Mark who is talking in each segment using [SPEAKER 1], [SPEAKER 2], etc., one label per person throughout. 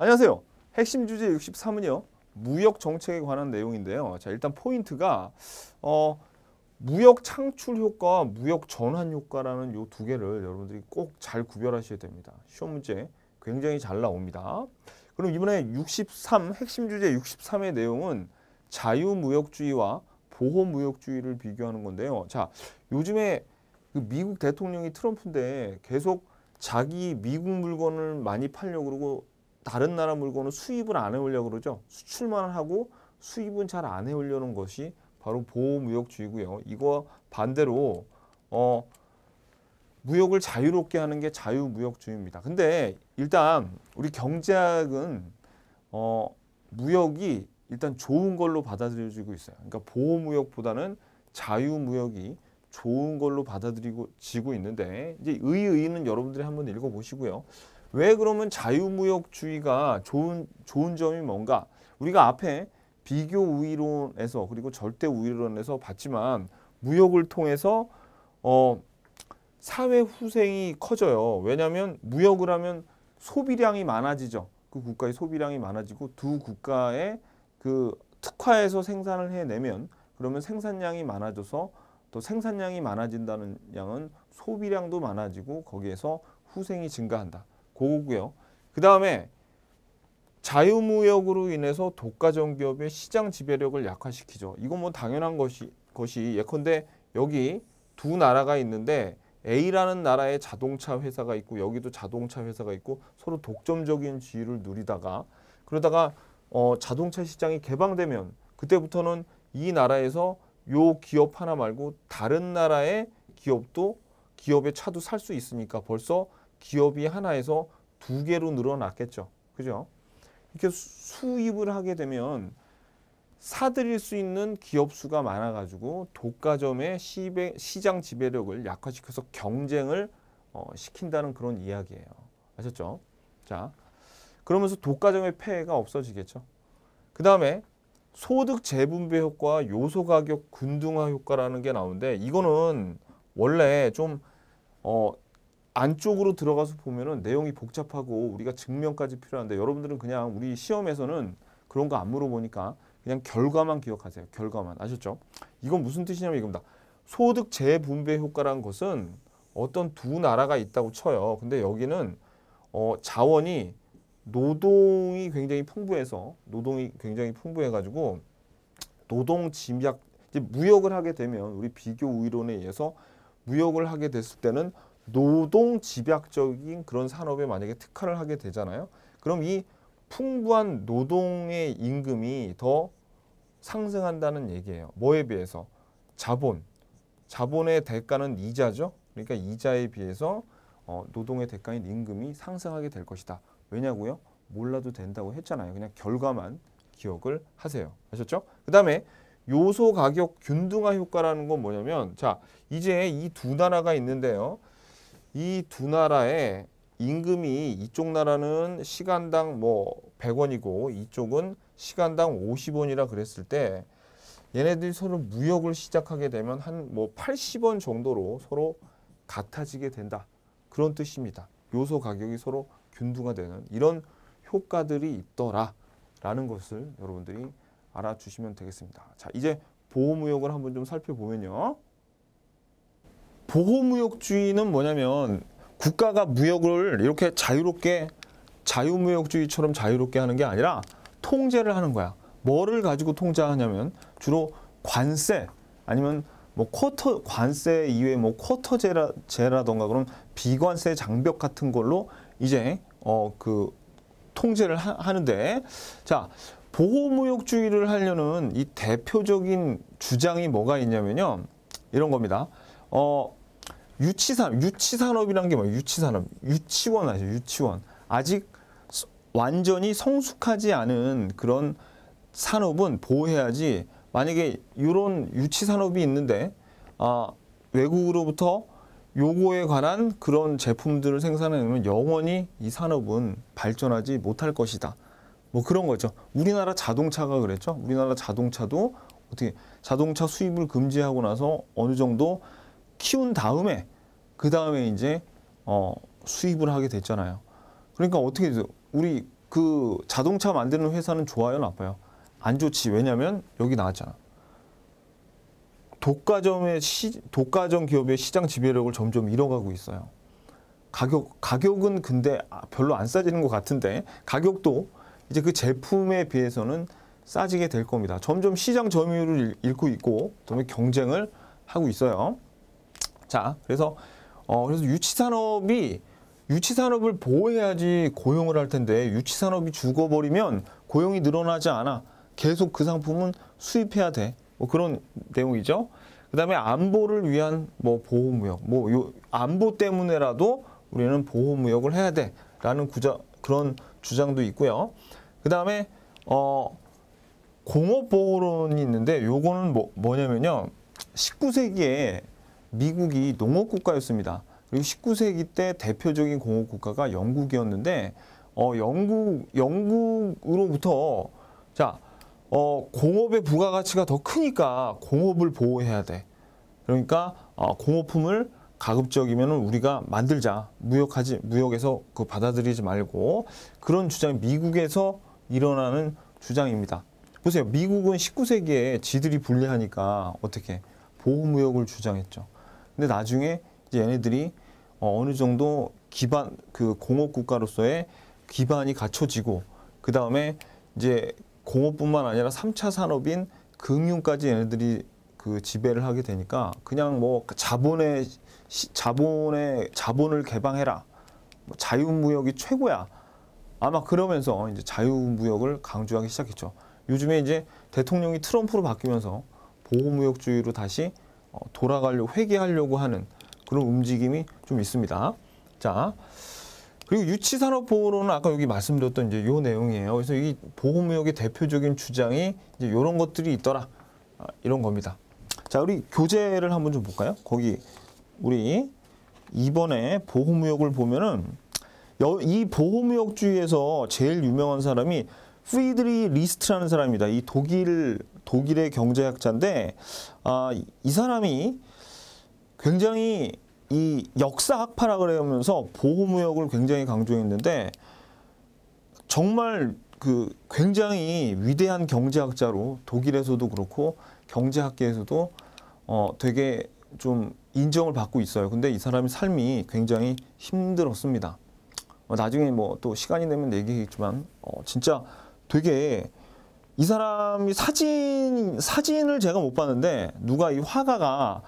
[SPEAKER 1] 안녕하세요. 핵심 주제 63은요. 무역 정책에 관한 내용인데요. 자, 일단 포인트가 어, 무역 창출 효과와 무역 전환 효과라는 요 두 개를 여러분들이 꼭 잘 구별하셔야 됩니다. 시험 문제 굉장히 잘 나옵니다. 그럼 이번에 63 핵심 주제 63의 내용은 자유무역주의와 보호무역주의를 비교하는 건데요. 자, 요즘에 그 미국 대통령이 트럼프인데 계속 자기 미국 물건을 많이 팔려고 그러고 다른 나라 물건을 수입을 안 해오려고 그러죠. 수출만 하고 수입은 잘 안 해오려는 것이 바로 보호무역주의고요. 이거 반대로 어, 무역을 자유롭게 하는 게 자유무역주의입니다. 근데 일단 우리 경제학은 어, 무역이 일단 좋은 걸로 받아들여지고 있어요. 그러니까 보호무역보다는 자유무역이 좋은 걸로 받아들이고 지고 있는데 이제 의의는 여러분들이 한번 읽어보시고요. 왜 그러면 자유무역주의가 좋은, 좋은 점이 뭔가? 우리가 앞에 비교 우위론에서 그리고 절대 우위론에서 봤지만 무역을 통해서 어, 사회 후생이 커져요. 왜냐하면 무역을 하면 소비량이 많아지죠. 그 국가의 소비량이 많아지고 두 국가의 그 특화해서 생산을 해내면 그러면 생산량이 많아져서 또 생산량이 많아진다는 양은 소비량도 많아지고 거기에서 후생이 증가한다. 그거고요. 그 다음에 자유무역으로 인해서 독과점 기업의 시장 지배력을 약화시키죠. 이건 뭐 당연한 것이, 것이 예컨대 여기 두 나라가 있는데 A라는 나라의 자동차 회사가 있고 여기도 자동차 회사가 있고 서로 독점적인 지위를 누리다가 그러다가 어, 자동차 시장이 개방되면 그때부터는 이 나라에서 요 기업 하나 말고 다른 나라의 기업도 기업의 차도 살 수 있으니까 벌써 기업이 하나에서 두 개로 늘어났겠죠. 그죠? 이렇게 수입을 하게 되면 사들일 수 있는 기업 수가 많아가지고 독과점의 시배, 시장 지배력을 약화시켜서 경쟁을 어, 시킨다는 그런 이야기예요. 아셨죠? 자, 그러면서 독과점의 폐해가 없어지겠죠. 그 다음에 소득 재분배 효과, 요소 가격 균등화 효과라는 게 나오는데 이거는 원래 좀 어, 안쪽으로 들어가서 보면은 내용이 복잡하고 우리가 증명까지 필요한데 여러분들은 그냥 우리 시험에서는 그런 거 안 물어보니까 그냥 결과만 기억하세요. 결과만. 아셨죠? 이건 무슨 뜻이냐면 이겁니다. 소득 재분배 효과라는 것은 어떤 두 나라가 있다고 쳐요. 근데 여기는 어, 자원이 노동이 굉장히 풍부해서 노동이 굉장히 풍부해가지고 노동 집약 무역을 하게 되면 우리 비교 우위론에 의해서 무역을 하게 됐을 때는 노동 집약적인 그런 산업에 만약에 특화를 하게 되잖아요. 그럼 이 풍부한 노동의 임금이 더 상승한다는 얘기예요. 뭐에 비해서? 자본. 자본의 대가는 이자죠. 그러니까 이자에 비해서 어, 노동의 대가인 임금이 상승하게 될 것이다. 왜냐고요? 몰라도 된다고 했잖아요. 그냥 결과만 기억을 하세요. 아셨죠? 그 다음에 요소 가격 균등화 효과라는 건 뭐냐면 자 이제 이 두 나라가 있는데요. 이두 나라의 임금이 이쪽 나라는 시간당 뭐 100원이고 이쪽은 시간당 50원이라 그랬을 때 얘네들이 서로 무역을 시작하게 되면 한 뭐 80원 정도로 서로 같아지게 된다. 그런 뜻입니다. 요소 가격이 서로 균등화되는 이런 효과들이 있더라라는 것을 여러분들이 알아주시면 되겠습니다. 자, 이제 보호무역을 한번 좀 살펴보면요. 보호무역주의는 뭐냐면 국가가 무역을 이렇게 자유롭게 자유무역주의처럼 자유롭게 하는 게 아니라 통제를 하는 거야. 뭐를 가지고 통제하냐면 주로 관세 아니면 뭐 쿼터 관세 이외에 뭐쿼터제라제던가 그런 비관세 장벽 같은 걸로 이제 어 그 통제를 하, 하는데 자 보호무역주의를 하려는 이 대표적인 주장이 뭐가 있냐면요 이런 겁니다. 어 유치산 유치산업이란 게 뭐예요? 유치산업 유치원 아시죠? 유치원 아직 완전히 성숙하지 않은 그런 산업은 보호해야지 만약에 이런 유치산업이 있는데 아, 외국으로부터 요거에 관한 그런 제품들을 생산하면 영원히 이 산업은 발전하지 못할 것이다. 뭐 그런 거죠. 우리나라 자동차가 그랬죠. 우리나라 자동차도 어떻게 자동차 수입을 금지하고 나서 어느 정도 키운 다음에 그 다음에 이제 어, 수입을 하게 됐잖아요. 그러니까 어떻게 우리 그 자동차 만드는 회사는 좋아요, 나빠요? 안 좋지. 왜냐면 여기 나왔잖아. 독과점의 시, 독과점 기업의 시장 지배력을 점점 잃어가고 있어요. 가격 가격은 근데 아, 별로 안 싸지는 것 같은데 가격도 이제 그 제품에 비해서는 싸지게 될 겁니다. 점점 시장 점유율을 잃고 있고, 그다음에 경쟁을 하고 있어요. 자, 그래서 어 그래서 유치 산업이 유치 산업을 보호해야지 고용을 할 텐데 유치 산업이 죽어버리면 고용이 늘어나지 않아. 계속 그 상품은 수입해야 돼. 뭐 그런 내용이죠. 그다음에 안보를 위한 뭐 보호 무역, 뭐 요 안보 때문에라도 우리는 보호 무역을 해야 돼라는 구자 그런 주장도 있고요. 그다음에 어 공업 보호론이 있는데 요거는 뭐 뭐냐면요. 19세기에 미국이 농업 국가였습니다. 그리고 19세기 때 대표적인 공업 국가가 영국이었는데 어, 영국 영국으로부터 자 어, 공업의 부가가치가 더 크니까 공업을 보호해야 돼. 그러니까 어, 공업품을 가급적이면 우리가 만들자 무역하지 무역에서 그 받아들이지 말고 그런 주장이 미국에서 일어나는 주장입니다. 보세요, 미국은 19세기에 지들이 불리하니까 어떻게 보호무역을 주장했죠. 근데 나중에 이제 얘네들이 어, 어느 정도 기반 그 공업 국가로서의 기반이 갖춰지고 그 다음에 이제 공업뿐만 아니라 삼차 산업인 금융까지 얘네들이 그 지배를 하게 되니까 그냥 뭐 자본의 자본의 자본을 개방해라 뭐 자유무역이 최고야 아마 그러면서 이제 자유무역을 강조하기 시작했죠. 요즘에 이제 대통령이 트럼프로 바뀌면서 보호무역주의로 다시 어, 돌아가려고 회귀하려고 하는 그런 움직임이 좀 있습니다. 자, 그리고 유치산업보호로는 아까 여기 말씀드렸던 이제 요 내용이에요. 그래서 이 보호무역의 대표적인 주장이 이제 이런 것들이 있더라. 아, 이런 겁니다. 자, 우리 교재를 한번 좀 볼까요? 거기 우리 이번에 보호무역을 보면은 여, 이 보호무역주의에서 제일 유명한 사람이 프리드리 리스트라는 사람입니다. 이 독일 독일의 경제학자인데 아, 이 사람이 굉장히 이 역사 학파라 그러면서 보호무역을 굉장히 강조했는데 정말 그 굉장히 위대한 경제학자로 독일에서도 그렇고 경제학계에서도 어 되게 좀 인정을 받고 있어요. 근데 이 사람의 삶이 굉장히 힘들었습니다. 어, 나중에 뭐 또 시간이 되면 얘기겠지만 어 진짜 되게 이 사람이 사진 사진을 제가 못 봤는데 누가 이 화가가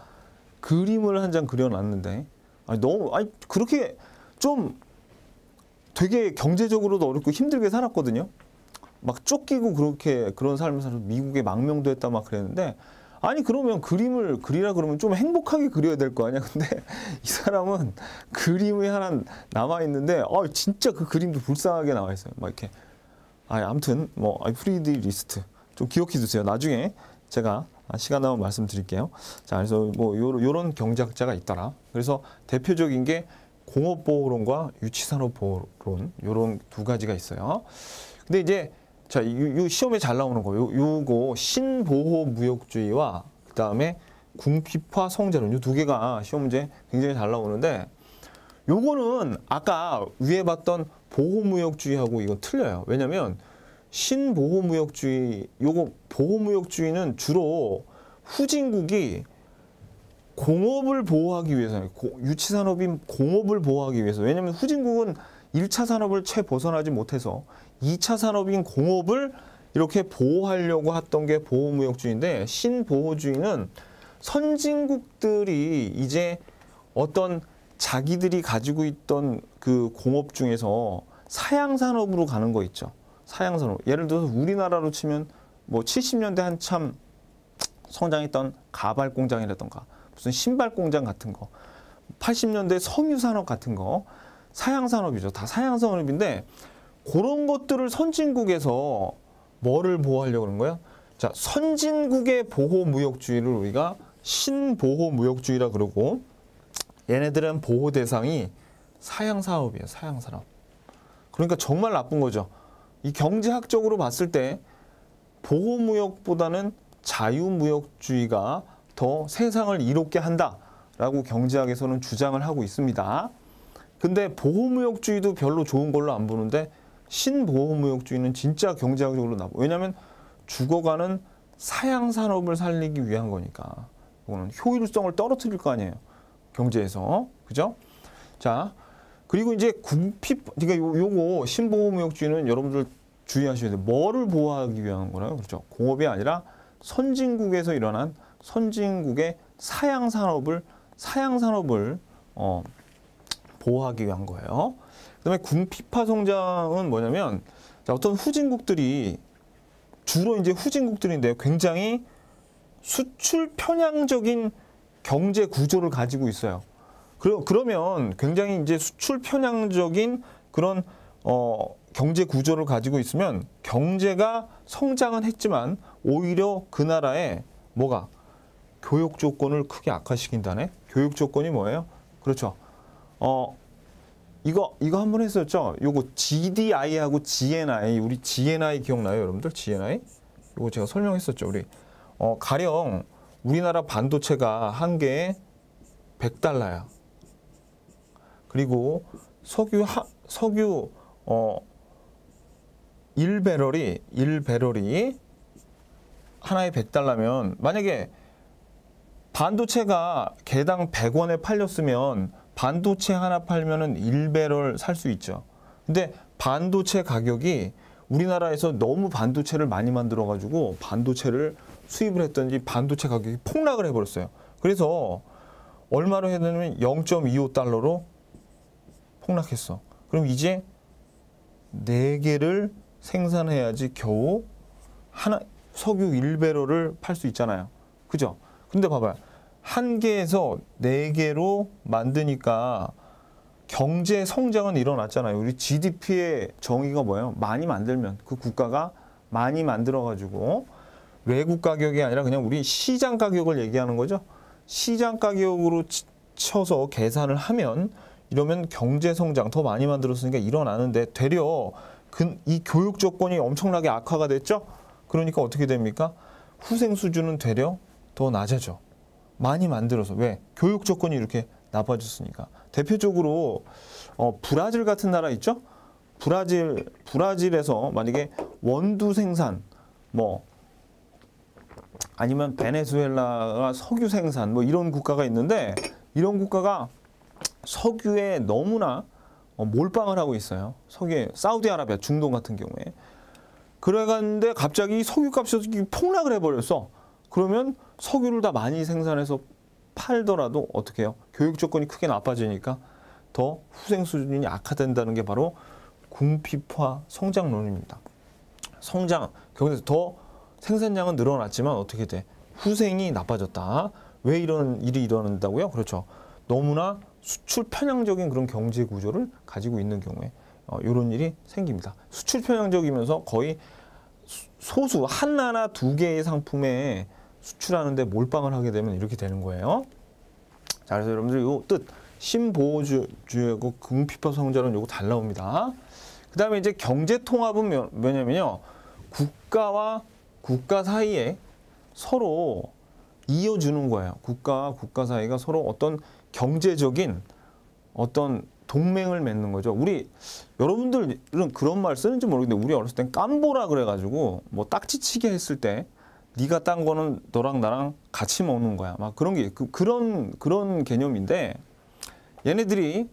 [SPEAKER 1] 그림을 한 장 그려놨는데 아니 너무 아니 그렇게 좀 되게 경제적으로도 어렵고 힘들게 살았거든요. 막 쫓기고 그렇게 그런 삶을 살아서 미국에 망명도 했다 막 그랬는데 아니 그러면 그림을 그리라 그러면 좀 행복하게 그려야 될 거 아니야 근데 이 사람은 그림이 하나 남아 있는데 어, 아, 진짜 그 그림도 불쌍하게 나와 있어요 막 이렇게 아, 아무튼 뭐프리디 리스트 좀 기억해 주세요 나중에 제가 시간 나면 말씀드릴게요. 자, 그래서 뭐 요런, 요런 경작자가 있더라. 그래서 대표적인 게 공업보호론과 유치산업보호론 요런 두 가지가 있어요. 근데 이제 자, 요, 요 시험에 잘 나오는 거, 요, 요거 신보호무역주의와 그 다음에 궁핍화 성자론 요 두 개가 시험 문제 굉장히 잘 나오는데 요거는 아까 위에 봤던 보호무역주의하고 이거 틀려요. 왜냐면 신보호무역주의, 요거 보호무역주의는 주로 후진국이 공업을 보호하기 위해서 유치산업인 공업을 보호하기 위해서 왜냐면 후진국은 1차 산업을 채 벗어나지 못해서 2차 산업인 공업을 이렇게 보호하려고 했던 게 보호무역주의인데 신보호주의는 선진국들이 이제 어떤 자기들이 가지고 있던 그 공업 중에서 사양 산업으로 가는 거 있죠. 사양 산업. 예를 들어서 우리나라로 치면 뭐 70년대 한참 성장했던 가발 공장이라던가 무슨 신발 공장 같은 거 80년대 섬유 산업 같은 거 사양 산업이죠. 다 사양 산업인데 그런 것들을 선진국에서 뭐를 보호하려고 그런 거야? 자, 선진국의 보호 무역주의를 우리가 신보호 무역주의라 그러고 얘네들은 보호 대상이 사양 사업이에요. 사양 산업. 그러니까 정말 나쁜 거죠. 이 경제학적으로 봤을 때 보호무역보다는 자유무역주의가 더 세상을 이롭게 한다라고 경제학에서는 주장을 하고 있습니다. 근데 보호무역주의도 별로 좋은 걸로 안 보는데 신보호무역주의는 진짜 경제학적으로 나빠. 왜냐면 죽어가는 사양산업을 살리기 위한 거니까. 이거는 효율성을 떨어뜨릴 거 아니에요. 경제에서 그죠? 자 그리고 이제 궁핍 그러니까 요, 요거 신보호무역주의는 여러분들 주의하셔야 돼요. 뭐를 보호하기 위한 거나요? 그렇죠. 공업이 아니라 선진국에서 일어난 선진국의 사양 산업을 사양 산업을 어, 보호하기 위한 거예요. 그다음에 궁핍화 성장은 뭐냐면 자, 어떤 후진국들이 주로 이제 후진국들인데 굉장히 수출 편향적인 경제 구조를 가지고 있어요. 그러, 그러면 굉장히 이제 수출 편향적인 그런 어, 경제 구조를 가지고 있으면 경제가 성장은 했지만 오히려 그 나라의 뭐가 교육 조건을 크게 악화시킨다네. 교육 조건이 뭐예요? 그렇죠. 어 이거 이거 한번 했었죠. 요거 GDI하고 GNI 우리 GNI 기억나요, 여러분들? GNI? 요거 제가 설명했었죠, 우리. 어 가령 우리나라 반도체가 한 개에 100달러야. 그리고 석유 하, 석유 어 1배럴이 1배럴이 하나에 100달러면 만약에 반도체가 개당 100원에 팔렸으면 반도체 하나 팔면은 1배럴 살 수 있죠. 근데 반도체 가격이 우리나라에서 너무 반도체를 많이 만들어 가지고 반도체를 수입을 했던지 반도체 가격이 폭락을 해버렸어요. 그래서 얼마로 해놓으면 0.25달러로 폭락했어. 그럼 이제 4개를 생산해야지 겨우 하나 석유 1배럴을 팔수 있잖아요. 그죠? 근데 봐봐요. 한 개에서 네 개로 만드니까 경제 성장은 일어났잖아요. 우리 GDP의 정의가 뭐예요? 많이 만들면 그 국가가 많이 만들어 가지고 외국 가격이 아니라 그냥 우리 시장 가격을 얘기하는 거죠. 시장 가격으로 쳐서 계산을 하면 이러면 경제 성장 더 많이 만들었으니까 일어나는데 되려 이 교육 조건이 엄청나게 악화가 됐죠. 그러니까 어떻게 됩니까? 후생 수준은 되려 더 낮아져. 많이 만들어서 왜? 교육 조건이 이렇게 나빠졌으니까. 대표적으로 어, 브라질 같은 나라 있죠? 브라질 브라질에서 만약에 원두 생산 뭐 아니면 베네수엘라가 석유 생산 뭐 이런 국가가 있는데 이런 국가가 석유에 너무나 어, 몰빵을 하고 있어요. 석유 사우디아라비아 중동 같은 경우에 그래갔는데 갑자기 석유값이 폭락을 해버렸어. 그러면 석유를 다 많이 생산해서 팔더라도 어떻게 해요? 교육 조건이 크게 나빠지니까 더 후생 수준이 악화된다는 게 바로 궁핍화 성장론입니다. 성장, 경에서 더 생산량은 늘어났지만 어떻게 돼? 후생이 나빠졌다. 왜 이런 일이 일어난다고요? 그렇죠. 너무나 수출 편향적인 그런 경제 구조를 가지고 있는 경우에 어, 이런 일이 생깁니다. 수출 편향적이면서 거의 소수 하나나 두 개의 상품에 수출하는데 몰빵을 하게 되면 이렇게 되는 거예요. 자, 그래서 여러분들 이뜻 신보호주의하고 금피파 성자론 요거 잘 나옵니다. 그 다음에 이제 경제통합은 뭐냐면요. 국가와 국가 사이에 서로 이어주는 거예요. 국가와 국가 사이가 서로 어떤 경제적인 어떤 동맹을 맺는 거죠. 우리 여러분들은 그런 말 쓰는지 모르겠는데 우리 어렸을 땐 깜보라 그래가지고 뭐 딱지치기 했을 때 네가 딴 거는 너랑 나랑 같이 먹는 거야. 막 그런 게 그, 그런 그런 개념인데 얘네들이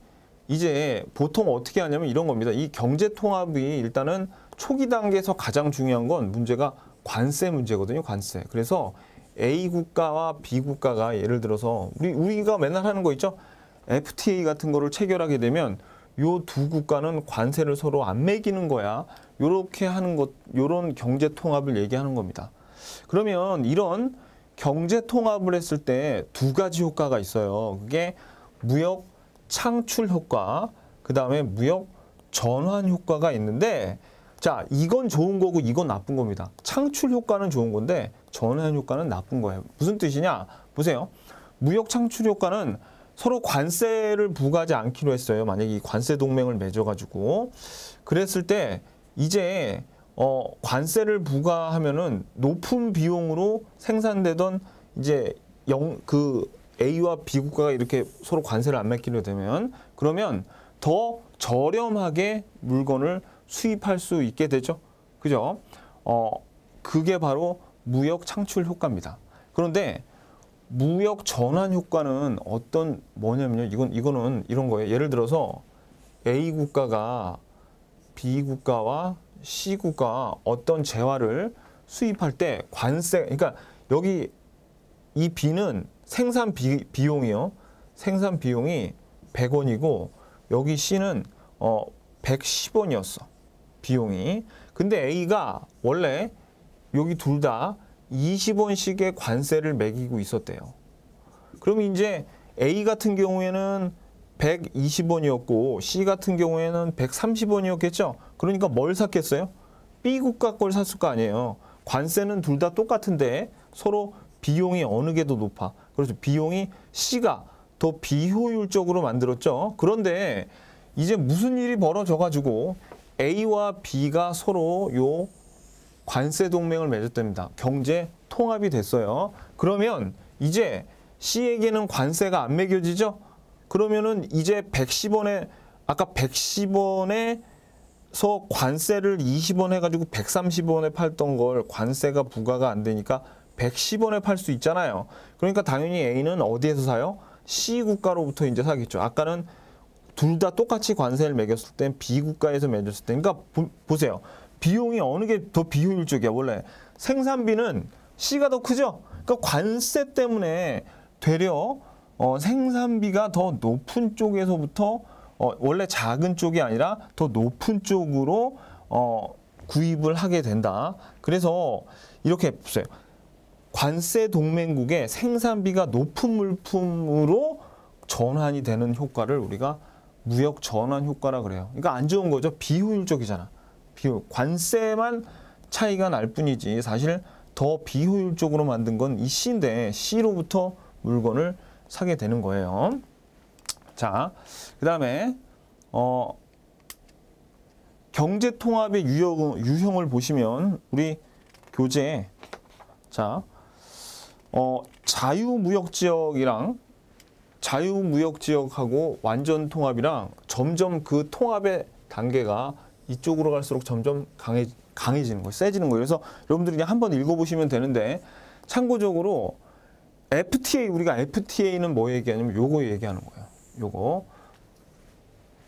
[SPEAKER 1] 이제 보통 어떻게 하냐면 이런 겁니다. 이 경제 통합이 일단은 초기 단계에서 가장 중요한 건 문제가 관세 문제거든요. 관세. 그래서 A 국가와 B 국가가 예를 들어서 우리 우리가 맨날 하는 거 있죠. FTA 같은 거를 체결하게 되면 요 두 국가는 관세를 서로 안 매기는 거야. 요렇게 하는 것 요런 경제 통합을 얘기하는 겁니다. 그러면 이런 경제 통합을 했을 때 두 가지 효과가 있어요. 그게 무역 창출 효과, 그다음에 무역 전환 효과가 있는데 자, 이건 좋은 거고 이건 나쁜 겁니다. 창출 효과는 좋은 건데 전환 효과는 나쁜 거예요. 무슨 뜻이냐? 보세요. 무역 창출 효과는 서로 관세를 부과하지 않기로 했어요. 만약에 이 관세 동맹을 맺어가지고 그랬을 때 이제 어 관세를 부과하면은 높은 비용으로 생산되던 이제 영 그 A와 B 국가가 이렇게 서로 관세를 안 맺기로 되면 그러면 더 저렴하게 물건을 수입할 수 있게 되죠. 그죠? 어, 그게 바로 무역 창출 효과입니다. 그런데 무역 전환 효과는 어떤 뭐냐면요. 이건 이거는 이런 거예요. 예를 들어서 A 국가가 B 국가와 C 국가 어떤 재화를 수입할 때 관세 그러니까 여기 이 B는 생산 비, 용이요 생산 비용이 100원이고 여기 C는 어 110원이었어. 비용이. 근데 A가 원래 여기 둘 다 20원씩의 관세를 매기고 있었대요. 그럼 이제 A 같은 경우에는 120원이었고 C 같은 경우에는 130원이었겠죠. 그러니까 뭘 샀겠어요? B 국가 걸 샀을 거 아니에요. 관세는 둘 다 똑같은데 서로 비용이 어느 게 더 높아. 그래서 비용이 C가 더 비효율적으로 만들었죠. 그런데 이제 무슨 일이 벌어져 가지고 A와 B가 서로 요 관세 동맹을 맺었답니다. 경제 통합이 됐어요. 그러면 이제 C에게는 관세가 안 매겨지죠? 그러면은 이제 110원에 아까 110원에서 관세를 20원 해가지고 130원에 팔던 걸 관세가 부과가 안 되니까 110원에 팔 수 있잖아요. 그러니까 당연히 A는 어디에서 사요? C 국가로부터 이제 사겠죠. 아까는 둘다 똑같이 관세를 매겼을 땐 비국가에서 매겼을 때 그러니까 보, 세요 비용이 어느 게 더 비효율적이야 원래 생산비는 C가 더 크죠 그러니까 관세 때문에 되려 어, 생산비가 더 높은 쪽에서부터 어, 원래 작은 쪽이 아니라 더 높은 쪽으로 어, 구입을 하게 된다. 그래서 이렇게 보세요. 관세 동맹국의 생산비가 높은 물품으로 전환이 되는 효과를 우리가 무역 전환 효과라 그래요. 그러니까 안 좋은 거죠. 비효율적이잖아. 비효 관세만 차이가 날 뿐이지 사실 더 비효율적으로 만든 건 이 C인데 C로부터 물건을 사게 되는 거예요. 자, 그 다음에 어, 경제통합의 유형, 유형을 보시면 우리 교재 자, 어, 자유무역지역이랑 자유무역 지역하고 완전 통합이랑 점점 그 통합의 단계가 이쪽으로 갈수록 점점 강해, 강해지는 거예요. 세지는 거예요. 그래서 여러분들이 그냥 한번 읽어보시면 되는데 참고적으로 FTA, 우리가 FTA는 뭐 얘기하냐면 요거 얘기하는 거예요. 요거.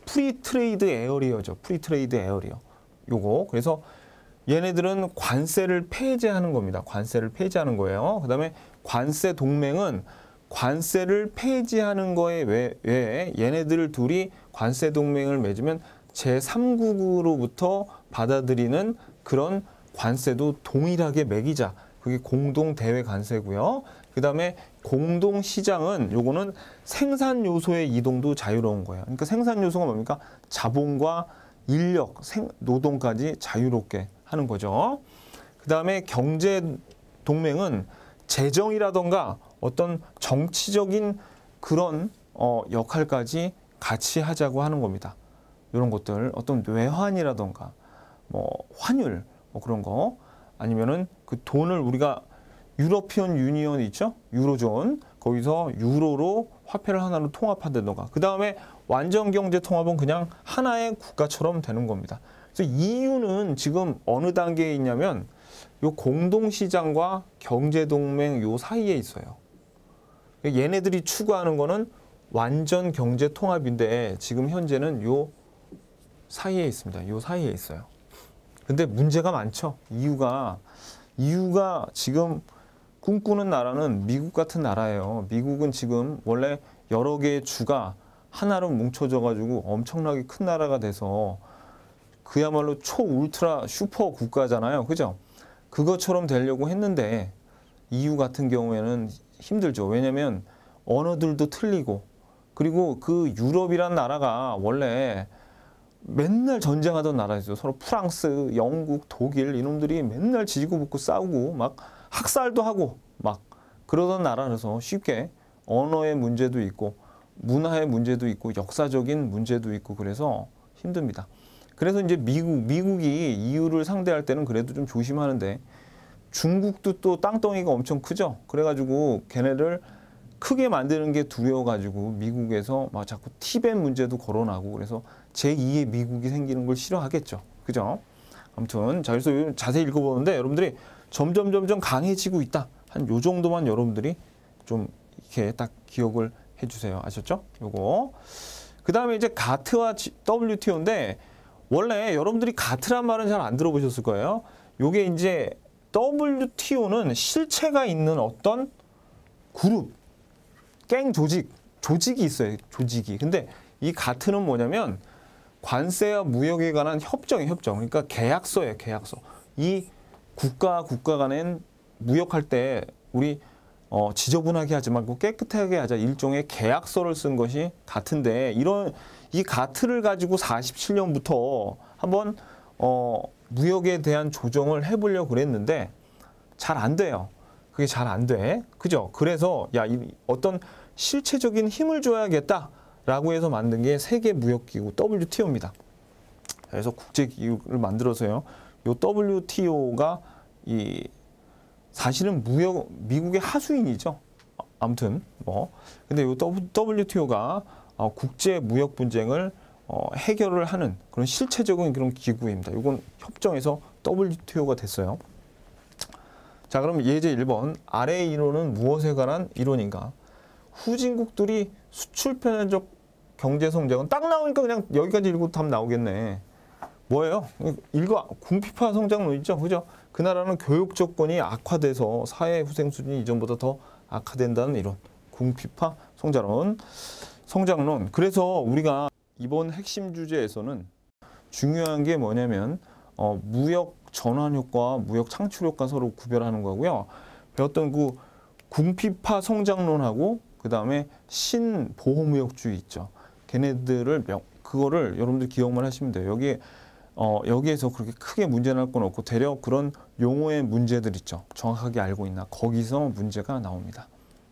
[SPEAKER 1] 프리 트레이드 에어리어죠. 프리 트레이드 에어리어. 요거. 그래서 얘네들은 관세를 폐지하는 겁니다. 관세를 폐지하는 거예요. 그 다음에 관세 동맹은 관세를 폐지하는 거에 외에 얘네들 둘이 관세 동맹을 맺으면 제3국으로부터 받아들이는 그런 관세도 동일하게 매기자. 그게 공동 대외 관세고요. 그 다음에 공동 시장은 요거는 생산 요소의 이동도 자유로운 거예요. 그러니까 생산 요소가 뭡니까? 자본과 인력, 생, 노동까지 자유롭게 하는 거죠. 그 다음에 경제 동맹은 재정이라던가 어떤 정치적인 그런 어, 역할까지 같이 하자고 하는 겁니다. 이런 것들 어떤 외환이라던가 뭐 환율 뭐 그런 거 아니면은 그 돈을 우리가 유러피언 유니언 있죠? 유로존 거기서 유로로 화폐를 하나로 통합한다던가 그 다음에 완전경제 통합은 그냥 하나의 국가처럼 되는 겁니다. 그래서 이유는 지금 어느 단계에 있냐면 요 공동시장과 경제동맹 요 사이에 있어요. 그러니까 얘네들이 추구하는 거는 완전 경제 통합인데 지금 현재는 요 사이에 있습니다. 요 사이에 있어요. 근데 문제가 많죠. 이유가 이유가 지금 꿈꾸는 나라는 미국 같은 나라예요. 미국은 지금 원래 여러 개의 주가 하나로 뭉쳐져 가지고 엄청나게 큰 나라가 돼서 그야말로 초 울트라 슈퍼 국가잖아요. 그죠? 그것처럼 되려고 했는데 EU 같은 경우에는 힘들죠. 왜냐면 언어들도 틀리고 그리고 그 유럽이란 나라가 원래 맨날 전쟁하던 나라였어 서로 프랑스, 영국, 독일 이놈들이 맨날 지지고 붙고 싸우고 막 학살도 하고 막 그러던 나라라서 쉽게 언어의 문제도 있고 문화의 문제도 있고 역사적인 문제도 있고 그래서 힘듭니다. 그래서 이제 미국, 미국이 EU를 상대할 때는 그래도 좀 조심하는데 중국도 또 땅덩이가 엄청 크죠. 그래가지고 걔네를 크게 만드는 게 두려워가지고 미국에서 막 자꾸 티벳 문제도 거론하고 그래서 제2의 미국이 생기는 걸 싫어하겠죠. 그죠? 아무튼 자그래 자세히 읽어보는데 여러분들이 점점 점점 강해지고 있다. 한 요 정도만 여러분들이 좀 이렇게 딱 기억을 해주세요. 아셨죠? 요거. 그 다음에 이제 가트와 WTO인데 원래 여러분들이 가트란 말은 잘 안 들어보셨을 거예요. 요게 이제 WTO는 실체가 있는 어떤 그룹, 갱 조직, 조직이 있어요. 조직이. 근데 이 같은은 뭐냐면 관세와 무역에 관한 협정이 협정. 그러니까 계약서예요. 계약서. 이 국가 국가 간엔 무역할 때 우리 어, 지저분하게 하지 말고 깨끗하게 하자 일종의 계약서를 쓴 것이 같은데 이런 이 가트를 가지고 47년부터 한번 어, 무역에 대한 조정을 해보려고 그랬는데 잘 안 돼요. 그게 잘 안 돼. 그죠? 그래서 야 어떤 실체적인 힘을 줘야겠다라고 해서 만든 게 세계 무역기구 WTO입니다. 그래서 국제기구를 만들어서요. 요 WTO가 이 사실은 무역 미국의 하수인이죠. 아무튼 뭐 근데 요 WTO가 어, 국제 무역 분쟁을 어, 해결을 하는 그런 실체적인 그런 기구입니다. 이건 협정에서 WTO가 됐어요. 자, 그럼 예제 1번 아래 이론은 무엇에 관한 이론인가? 후진국들이 수출 편향적 경제 성장은 딱 나오니까 그냥 여기까지 읽고 답 나오겠네. 뭐예요? 일과 궁핍화 성장론 있죠, 그죠? 그 나라는 교육 조건이 악화돼서 사회 후생 수준이 이전보다 더 악화된다는 이론, 궁핍화 성장론, 성장론. 그래서 우리가 이번 핵심 주제에서는 중요한 게 뭐냐면 어, 무역 전환 효과, 무역 창출 효과 서로 구별하는 거고요. 배웠던 그 궁핍화 성장론하고 그다음에 신보호무역주의 있죠. 걔네들을 명, 그거를 여러분들 기억만 하시면 돼요. 여기에 어, 여기에서 그렇게 크게 문제 날건 없고 대략 그런 용어의 문제들 있죠. 정확하게 알고 있나 거기서 문제가 나옵니다.